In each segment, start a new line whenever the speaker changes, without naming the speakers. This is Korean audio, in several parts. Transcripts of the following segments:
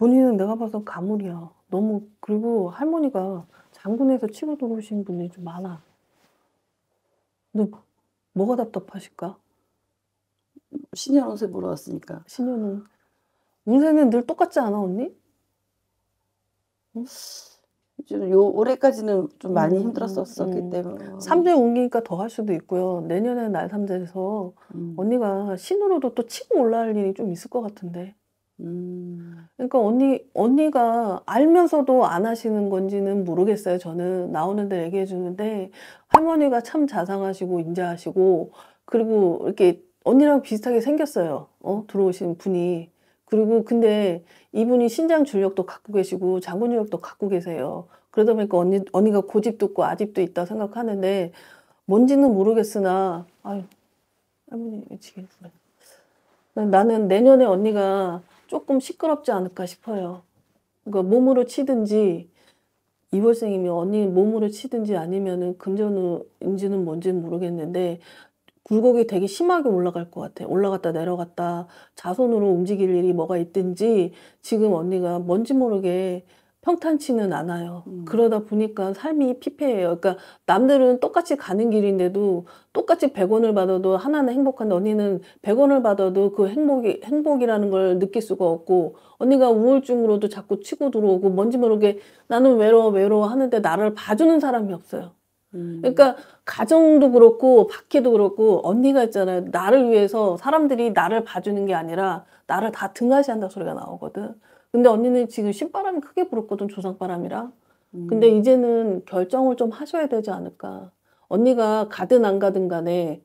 본인은 내가 봐서 가물이야. 너무 그리고 할머니가 장군에서 치고 들어오신 분이 좀 많아. 근 뭐가 답답하실까?
신년 운세 물어왔으니까. 신년은 운세는 늘 똑같지 않아 언니?
응? 요 올해까지는 좀 많이 음, 힘들었었기 음. 때문에 삼재 옮기니까더 할 수도 있고요. 내년에 날 삼재에서 음. 언니가 신으로도 또 치고 올라갈 일이 좀 있을 것 같은데 음. 그러니까 언니 언니가 알면서도 안 하시는 건지는 모르겠어요. 저는 나오는데 얘기해 주는데 할머니가 참 자상하시고 인자하시고 그리고 이렇게 언니랑 비슷하게 생겼어요. 어 들어오신 분이 그리고 근데 이분이 신장 줄력도 갖고 계시고 장군력도 갖고 계세요. 그러다 보니까 언니 언니가 고집도 있고 아집도 있다 생각하는데 뭔지는 모르겠으나 아유 할머니 미치겠네. 나는 내년에 언니가 조금 시끄럽지 않을까 싶어요. 그러니까 몸으로 치든지 이월생이 언니 몸으로 치든지 아니면은 금전인지는 뭔지는 모르겠는데 굴곡이 되게 심하게 올라갈 것 같아. 올라갔다 내려갔다 자손으로 움직일 일이 뭐가 있든지 지금 언니가 뭔지 모르게 평탄치는 않아요. 음. 그러다 보니까 삶이 피폐해요. 그러니까 남들은 똑같이 가는 길인데도 똑같이 100원을 받아도 하나는 행복한데 언니는 100원을 받아도 그 행복이 행복이라는 걸 느낄 수가 없고 언니가 우울증으로도 자꾸 치고 들어오고 뭔지 모르게 나는 외로워 외로워 하는데 나를 봐주는 사람이 없어요. 음. 그러니까 가정도 그렇고 밖에도 그렇고 언니가 있잖아요. 나를 위해서 사람들이 나를 봐주는 게 아니라 나를 다 등하시한다 소리가 나오거든. 근데 언니는 지금 신바람이 크게 불었거든 조상바람이라. 음. 근데 이제는 결정을 좀 하셔야 되지 않을까. 언니가 가든 안 가든 간에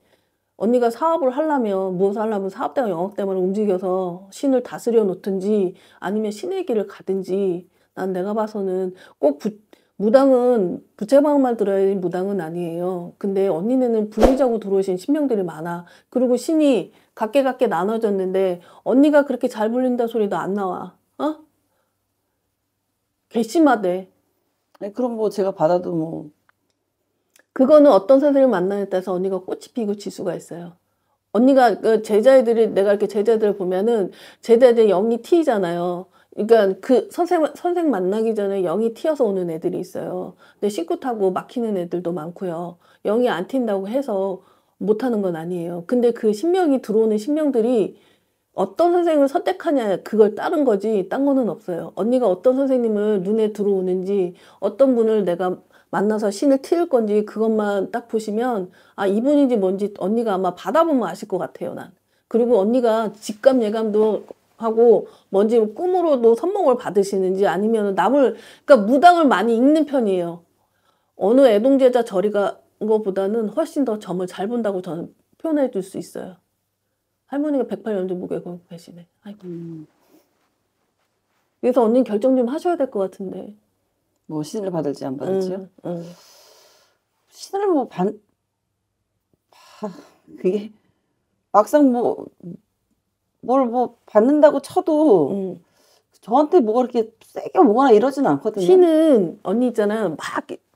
언니가 사업을 하려면 무엇을 하려면 사업대와 영업대만 움직여서 신을 다스려 놓든지 아니면 신의 길을 가든지 난 내가 봐서는 꼭 부, 무당은 부채방만 들어야 무당은 아니에요. 근데 언니네는 불리자고 들어오신 신명들이 많아. 그리고 신이 각계각계 나눠졌는데 언니가 그렇게 잘 불린다 소리도 안 나와. 어? 괘씸하대. 아 그럼 뭐 제가 받아도 뭐. 그거는 어떤 사람을 만나에 따라서 언니가 꽃이 피고 지수가 있어요. 언니가 그 제자애들이 내가 이렇게 제자들을 보면은 제자들 영이 T잖아요. 그러니까 그 선생 선생 만나기 전에 영이 튀어서 오는 애들이 있어요. 근데 싱긋하고 막히는 애들도 많고요. 영이 안 튄다고 해서 못하는 건 아니에요. 근데 그 신명이 들어오는 신명들이 어떤 선생님을 선택하냐 그걸 따른 거지 딴 거는 없어요. 언니가 어떤 선생님을 눈에 들어오는지 어떤 분을 내가 만나서 신을 트 건지 그것만 딱 보시면 아 이분인지 뭔지 언니가 아마 받아보면 아실 것 같아요 난. 그리고 언니가 직감 예감도 하고 뭔지 꿈으로도 선몽을 받으시는지 아니면 남을 그러니까 무당을 많이 읽는 편이에요. 어느 애동제자 저리가 것보다는 훨씬 더 점을 잘 본다고 저는 표현해 줄 수 있어요. 할머니가 108년도 무게고 계시네. 아이고. 음. 그래서 언니 결정 좀 하셔야 될 것 같은데.
뭐 신을 받을지 안 받을지요? 음, 음. 신을 뭐 반, 그게 막상 뭐, 뭘 뭐 받는다고 쳐도 음. 저한테 뭐가 이렇게
세게 뭐거나 이러진 않거든요. 신은 언니 있잖아. 막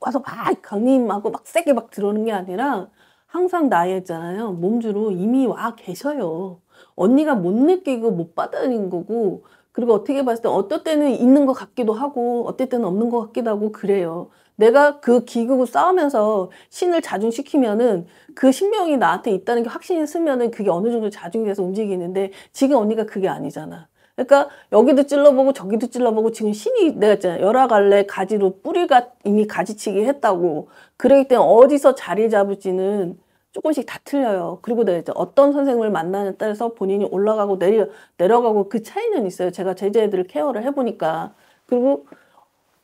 와서 막 강림하고 막 세게 막 들어오는 게 아니라 항상 나이 있잖아요. 몸주로 이미 와 계셔요. 언니가 못 느끼고 못 받아들인 거고 그리고 어떻게 봤을 때 어떨 때는 있는 것 같기도 하고 어떨 때는 없는 것 같기도 하고 그래요. 내가 그기극을 싸우면서 신을 자중시키면은 그 신명이 나한테 있다는 게 확신이 쓰면은 그게 어느 정도 자중 돼서 움직이는데 지금 언니가 그게 아니잖아. 그러니까 여기도 찔러보고 저기도 찔러보고 지금 신이 내가 있잖아 여러 갈래 가지로 뿌리가 이미 가지치기 했다고 그러기 때문에 어디서 자리 잡을지는 조금씩 다 틀려요. 그리고 이제 어떤 선생님을 만나느냐에 따라서 본인이 올라가고 내려, 내려가고 그 차이는 있어요. 제가 제자애들을 케어를 해보니까. 그리고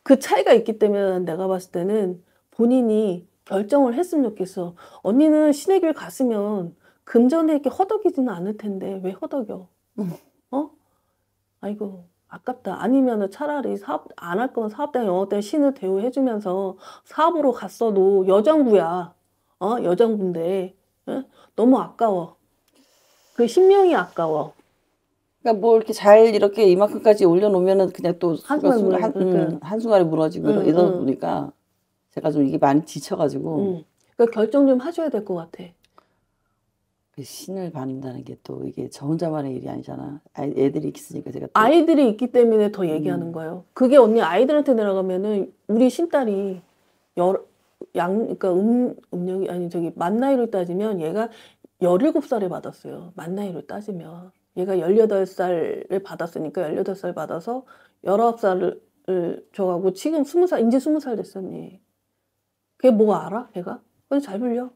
그 차이가 있기 때문에 내가 봤을 때는 본인이 결정을 했으면 좋겠어. 언니는 신의 길 갔으면 금전에 이렇게 허덕이지는 않을 텐데 왜 허덕여? 어? 아이고 아깝다. 아니면 은 차라리 사업 안 할 거면 사업당 영업당 신을 대우해주면서 사업으로 갔어도 여정부야. 어, 여장분데 어? 너무 아까워. 그
신명이 아까워. 그러니까 뭐 이렇게 잘 이렇게 이만큼까지 올려놓으면은 그냥 또 한순간 한, 그러니까 음, 한순간에 무너지고 음, 이러다 음. 보니까 제가 좀 이게 많이 지쳐가지고. 음.
그러니까 결정 좀 하셔야 될 것 같아.
그 신을 받는다는 게 또 이게 저 혼자만의 일이 아니잖아. 아이, 애들이 있으니까 제가 또.
아이들이 있기 때문에 더 얘기하는 음. 거예요. 그게 언니 아이들한테 내려가면은 우리 신딸이 열, 양, 그러니까 음, 음력이 아니 저기 만 나이로 따지면 얘가 17살에 받았어요. 만 나이로 따지면. 얘가 18살을 받았으니까 18살 받아서 19살을 저하고 지금 20살, 이제 20살 됐어, 니 그게 뭐 알아, 걔가? 근데 잘 불려.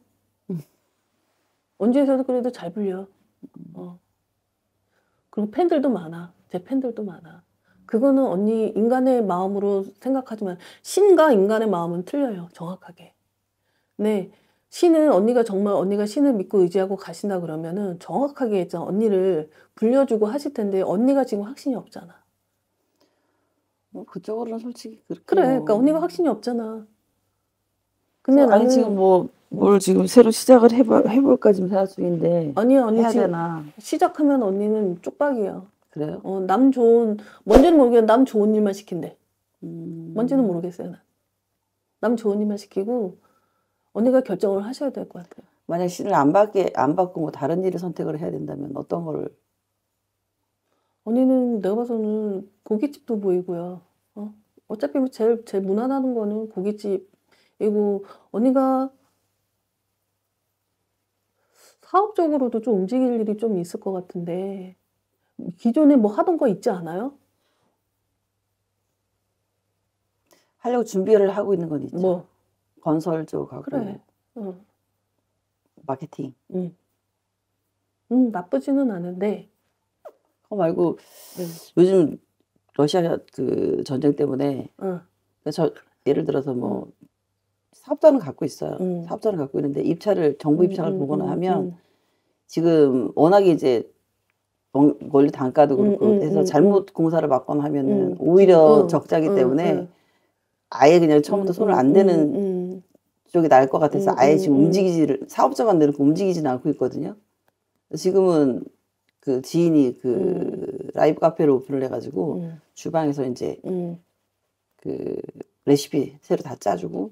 언제에서도 그래도 잘 불려. 어. 그리고 팬들도 많아. 제 팬들도 많아. 그거는 언니 인간의 마음으로 생각하지만 신과 인간의 마음은 틀려요. 정확하게. 네. 신은 언니가 정말 언니가 신을 믿고 의지하고 가신다 그러면은 정확하게 있잖 언니를 불려주고 하실 텐데 언니가 지금 확신이 없잖아. 뭐 그쪽으로는 솔직히 그렇게 그래. 뭐 그러니까 언니가 확신이 없잖아. 근데 아니 나는... 지금
뭐 뭘 지금 새로 시작을 해볼 해볼까 지금 생각 중인데 아니
언니 해야 지금 되나. 시작하면 언니는 쪽박이야. 그래요? 어, 남 좋은, 뭔지는 모르겠는데 남 좋은 일만 시킨대. 음. 뭔지는 모르겠어요, 난. 남 좋은 일만 시키고,
언니가 결정을 하셔야 될 것 같아요. 만약 씨를 안 받게, 안 받고 뭐 다른 일을 선택을 해야 된다면 어떤 거를?
언니는 내가 봐서는 고깃집도 보이고요. 어? 어차피 뭐 제일, 제일 무난한 거는 고깃집이고, 언니가 사업적으로도 좀 움직일 일이 좀 있을 것 같은데, 기존에 뭐 하던 거 있지 않아요? 하려고 준비를 하고 있는 건 있죠. 뭐. 건설 쪽하고 그래. 응.
마케팅. 응.
응, 나쁘지는 않은데.
그 말고 응. 네. 요즘 러시아 그 전쟁 때문에 응. 그러니까 저 예를 들어서 뭐 사업자는 갖고 있어요. 사업자는 갖고 있는데 입찰을 정부 입찰을 보거나 하면 지금 워낙에 이제 원리 단가도 음, 그렇고 음, 음, 해서 잘못 공사를 받거나 하면은 음. 오히려 어, 적자기 어, 때문에 어. 아예 그냥 처음부터 음, 손을 안 대는 쪽이 나을 것 같아서 아예 지금 움직이지를 사업자만 내놓고 움직이지는 않고 있거든요. 지금은 그 지인이 그 라이브 카페를 오픈을 해가지고 주방에서 이제 그 레시피 새로 다 짜주고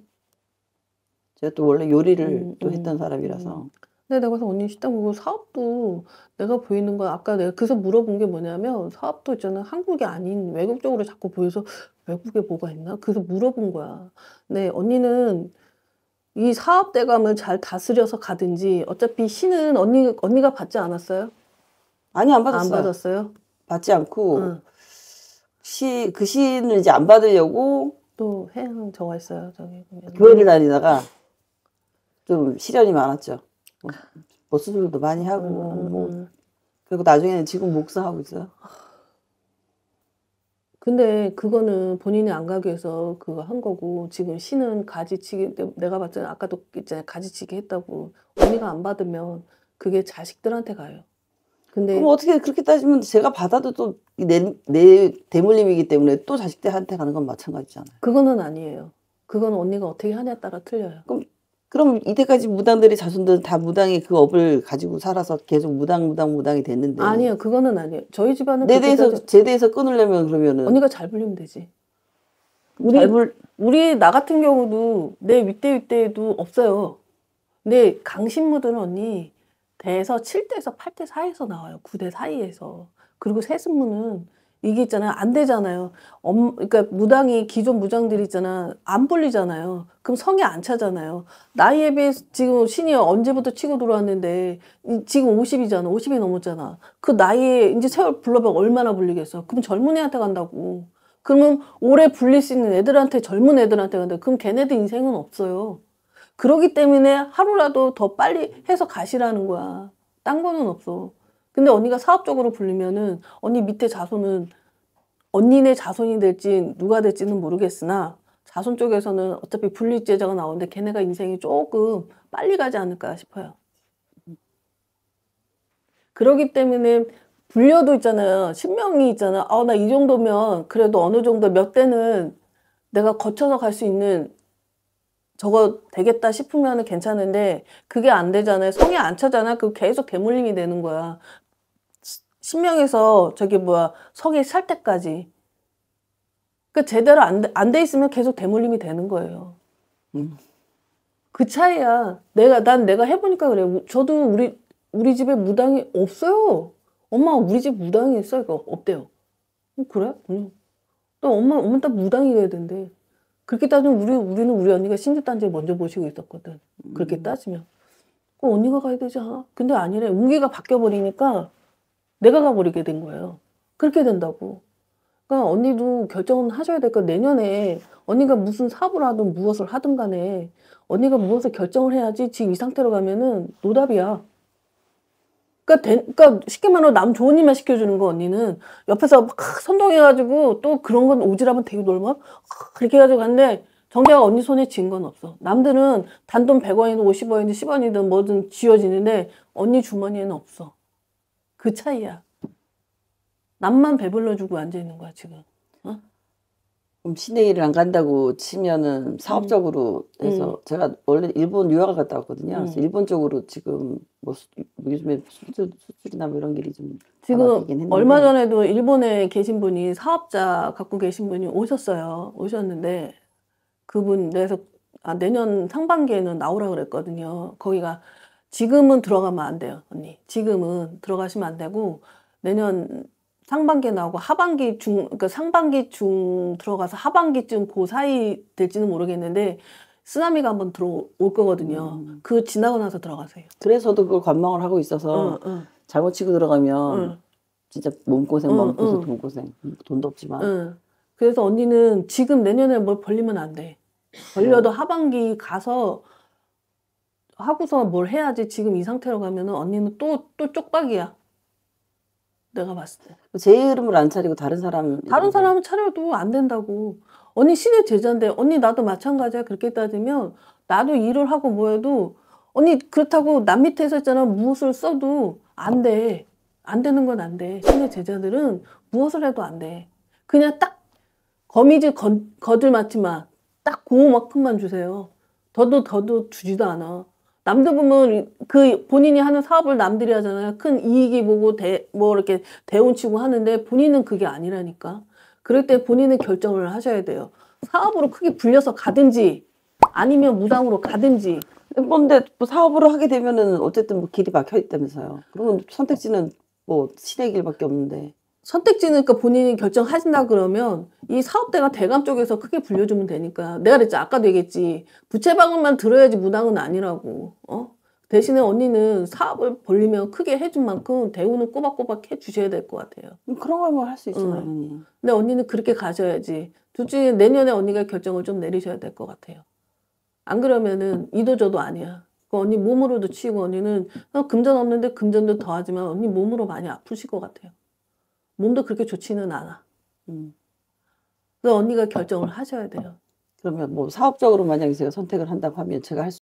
제가 또 원래 요리를 음, 또 했던 사람이라서
근데 내가 그래서 언니 식당 보고 사업도 내가 보이는 거야. 아까 내가 그래서 물어본 게 뭐냐면 사업도 있잖아. 한국이 아닌 외국 쪽으로 자꾸 보여서 외국에 뭐가 있나? 그래서 물어본 거야. 네, 언니는 이 사업대감을 잘 다스려서 가든지 어차피 신은 언니, 언니가 받지 않았어요? 아니, 안 받았어요. 안 받았어요? 받지
않고 응.
시, 그 신을
이제 안 받으려고 또 해양 저가 했어요 저기. 교회를 다니다가 좀 시련이 많았죠. 뭐수들도 많이 하고 음. 뭐 음. 그리고 나중에는 지금 목사하고 있어요.
근데 그거는 본인이 안 가기 위해서 그거 한 거고 지금 신은 가지치기 내가 봤잖아 아까도 있잖아 가지치기 했다고 언니가 안 받으면 그게 자식들한테 가요.
근데 그럼 어떻게 그렇게 따지면 제가 받아도 또 내내 내 대물림이기 때문에 또 자식들한테
가는 건 마찬가지잖아요. 그거는 아니에요. 그건 언니가 어떻게 하냐에 따라 틀려요. 그럼
그럼 이때까지 무당들이 자손들은 다 무당의 그 업을 가지고 살아서 계속 무당 무당 무당이 됐는데 아니요
그거는 아니에요 저희 집안은 내 대해서 그때까지...
제 대해서 끊으려면 그러면은 언니가
잘 불리면 되지 우리 불... 우리 나 같은 경우도 내 윗대 윗대에도 없어요 근데 강신무들은 언니 대에서 7대에서 8대 사이에서 나와요 9대 사이에서 그리고 세습무는 이게 있잖아요. 안 되잖아요. 엄, 그러니까 무당이 기존 무당들이 있잖아. 안 불리잖아요. 그럼 성에 안 차잖아요. 나이에 비해 지금 신이 언제부터 치고 들어왔는데 지금 50이잖아. 50이 넘었잖아. 그 나이에 이제 세월 불러봐 얼마나 불리겠어. 그럼 젊은 애한테 간다고. 그러면 오래 불릴 수 있는 애들한테 젊은 애들한테 간다. 그럼 걔네들 인생은 없어요. 그러기 때문에 하루라도 더 빨리 해서 가시라는 거야. 딴 거는 없어. 근데 언니가 사업적으로 불리면은 언니 밑에 자손은 언니네 자손이 될지 누가 될지는 모르겠으나 자손 쪽에서는 어차피 분리제자가 나오는데 걔네가 인생이 조금 빨리 가지 않을까 싶어요. 그러기 때문에 불려도 있잖아요. 신명이 있잖아. 아, 나 이 정도면 그래도 어느 정도 몇 대는 내가 거쳐서 갈 수 있는 저거 되겠다 싶으면 괜찮은데 그게 안 되잖아요. 성이안 차잖아. 그 계속 개물림이 되는 거야. 신명에서 저기 뭐야 성에 살 때까지 그 제대로 안돼 안 있으면 계속 대물림이 되는 거예요. 음. 그 차이야. 내가 난 내가 해보니까 그래. 저도 우리 우리 집에 무당이 없어요. 엄마 우리 집 무당이 있어 이거 없대요. 어, 그래? 응. 또 엄마 엄마 딱 무당이어야 된대. 그렇게 따지면 우리 우리는 우리 언니가 신주 단지 먼저 모시고 있었거든. 그렇게 음. 따지면. 그 언니가 가야 되지 않아? 근데 아니래. 운기가 바뀌어 버리니까 내가 가버리게 된 거예요. 그렇게 된다고. 그러니까 언니도 결정 하셔야 될까 내년에 언니가 무슨 사업을 하든 무엇을 하든 간에 언니가 무엇을 결정을 해야지 지금 이 상태로 가면은 노답이야. 그러니까, 대, 그러니까 쉽게 말하면 남 좋은 일만 시켜주는 거 언니는 옆에서 막 선동해가지고 또 그런 건 오지랖은 되게 놀면 그렇게 해가지고 갔는데 정작 언니 손에 진건 없어. 남들은 단돈 100원이든 50원이든 10원이든 뭐든 지어지는데 언니 주머니에는 없어. 그 차이야. 남만 배불러 주고 앉아 있는 거야 지금. 어?
그럼 시내 일을 안 간다고 치면은 음. 사업적으로 음. 해서 음. 제가 원래 일본 유학을 갔다 왔거든요. 음. 그래서 일본 쪽으로 지금 뭐 수, 뭐 요즘에 수출, 수출이나 뭐 이런 길이 좀 지금 얼마
전에도 일본에 계신 분이 사업자 갖고 계신 분이 오셨어요. 오셨는데 그분 내서 아, 내년 상반기에는 나오라 그랬거든요. 거기가 지금은 들어가면 안 돼요, 언니. 지금은 들어가시면 안 되고 내년 상반기에 나오고 하반기 중, 그러니까 상반기 중 들어가서 하반기쯤 그 사이 될지는 모르겠는데 쓰나미가 한번 들어올 거거든요. 음. 그 지나고 나서 들어가세요.
그래서도 그걸 관망을 하고 있어서 응, 응. 잘못 치고 들어가면 응. 진짜 몸고생, 마음고생, 돈고생. 음, 돈도 없지만.
그래서 언니는 지금 내년에 뭘 벌리면 안 돼. 벌려도 하반기 가서 하고서 뭘 해야지 지금 이 상태로 가면은 언니는 또, 또 쪽박이야. 내가 봤을 때. 제 이름을 안 차리고 다른 사람. 다른 사람은 차려도 안 된다고. 언니 신의 제자인데, 언니 나도 마찬가지야. 그렇게 따지면, 나도 일을 하고 뭐 해도, 언니 그렇다고 남 밑에 있었잖아. 무엇을 써도 안 돼. 안 되는 건 안 돼. 신의 제자들은 무엇을 해도 안 돼. 그냥 딱, 거미줄 거, 거들 맞지 마. 딱 고만큼만 주세요. 더도 더도 주지도 않아. 남들 보면 그 본인이 하는 사업을 남들이 하잖아요. 큰 이익이 보고 대, 뭐 이렇게 대운치고 하는데 본인은 그게 아니라니까. 그럴 때 본인은 결정을 하셔야 돼요. 사업으로 크게 불려서 가든지 아니면 무당으로 가든지.
그데뭐 사업으로 하게 되면은 어쨌든 뭐 길이 막혀 있다면서요. 그러면 선택지는
뭐 신의 길밖에 없는데. 선택지는 그러니까 본인이 결정하신다 그러면 이 사업대가 대감 쪽에서 크게 불려주면 되니까 내가 그랬지 아까도 얘기했지 부채방울만 들어야지 무당은 아니라고 어 대신에 언니는 사업을 벌리면 크게 해준 만큼 대우는 꼬박꼬박 해주셔야 될 것 같아요
그런 걸할수 뭐 있어 응.
당연 근데 언니는 그렇게 가셔야지 둘째 내년에 언니가 결정을 좀 내리셔야 될 것 같아요 안 그러면은 이도저도 아니야 그 언니 몸으로도 치고 언니는 어, 금전 없는데 금전도 더하지만 언니 몸으로 많이 아프실 것 같아요 몸도 그렇게 좋지는 않아. 음. 그래서
언니가 결정을 하셔야 돼요. 그러면 뭐 사업적으로 만약에 제가 선택을 한다고 하면 제가 할